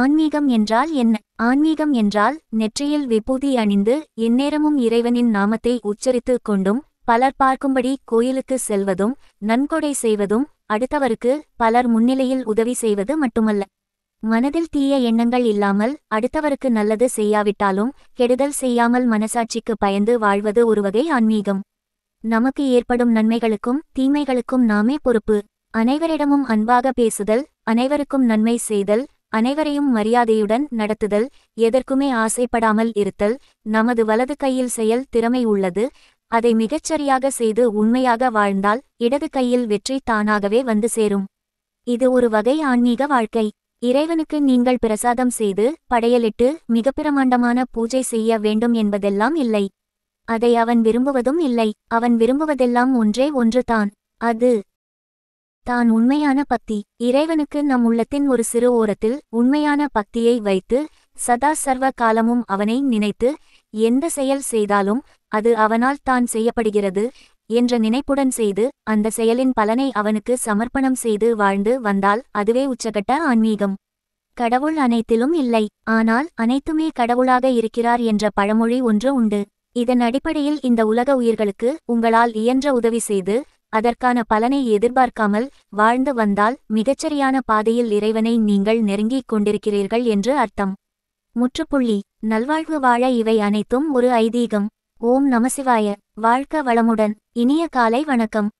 ஆன்மீகம் என்றால் என்ன ஆன்மீகம் என்றால் நெற்றியில் விபூதி அணிந்து எந்நேரமும் இறைவனின் நாமத்தை உச்சரித்து கொண்டும் பலர் பார்க்கும்படி கோயிலுக்கு செல்வதும் நன்கொடை செய்வதும் அடுத்தவருக்கு பலர் முன்னிலையில் உதவி செய்வது மட்டுமல்ல மனதில் தீய எண்ணங்கள் இல்லாமல் அடுத்தவருக்கு நல்லது செய்யாவிட்டாலும் கெடுதல் செய்யாமல் மனசாட்சிக்கு பயந்து வாழ்வது ஒருவகை ஆன்மீகம் நமக்கு ஏற்படும் நன்மைகளுக்கும் தீமைகளுக்கும் நாமே பொறுப்பு அனைவரிடமும் அன்பாக பேசுதல் அனைவருக்கும் நன்மை செய்தல் அனைவரையும் மரியாதையுடன் நடத்துதல் எதற்குமே ஆசைப்படாமல் இருத்தல் நமது வலது கையில் செயல் திறமை உள்ளது அதை மிகச்சரியாக செய்து உண்மையாக வாழ்ந்தால் இடது கையில் வெற்றி தானாகவே வந்து சேரும் இது ஒரு வகை ஆன்மீக வாழ்க்கை இறைவனுக்கு நீங்கள் பிரசாதம் செய்து படையலிட்டு மிக பிரமாண்டமான பூஜை செய்ய வேண்டும் என்பதெல்லாம் இல்லை அதை அவன் விரும்புவதும் இல்லை அவன் விரும்புவதெல்லாம் ஒன்றே ஒன்றுதான் அது தான் உண்மையான பக்தி இறைவனுக்கு நம் உள்ளத்தின் ஒரு சிறு ஓரத்தில் உண்மையான பக்தியை வைத்து சதா சர்வ காலமும் அவனை நினைத்து எந்த செயல் செய்தாலும் அது அவனால் தான் செய்யப்படுகிறது என்ற நினைப்புடன் செய்து அந்த செயலின் பலனை அவனுக்கு சமர்ப்பணம் செய்து வாழ்ந்து வந்தால் அதுவே உச்சகட்ட ஆன்மீகம் கடவுள் அனைத்திலும் இல்லை ஆனால் அனைத்துமே கடவுளாக இருக்கிறார் என்ற பழமொழி ஒன்று உண்டு இதன் அடிப்படையில் இந்த உலக உயிர்களுக்கு உங்களால் இயன்ற உதவி செய்து அதற்கான பலனை எதிர்பார்க்காமல் வாழ்ந்து வந்தால் மிகச்சரியான பாதையில் இறைவனை நீங்கள் நெருங்கிக் கொண்டிருக்கிறீர்கள் என்று அர்த்தம் முற்றுப்புள்ளி நல்வாழ்வு வாழ இவை அனைத்தும் ஒரு ஐதீகம் ஓம் நமசிவாய வாழ்க்க வளமுடன் இனிய காலை வணக்கம்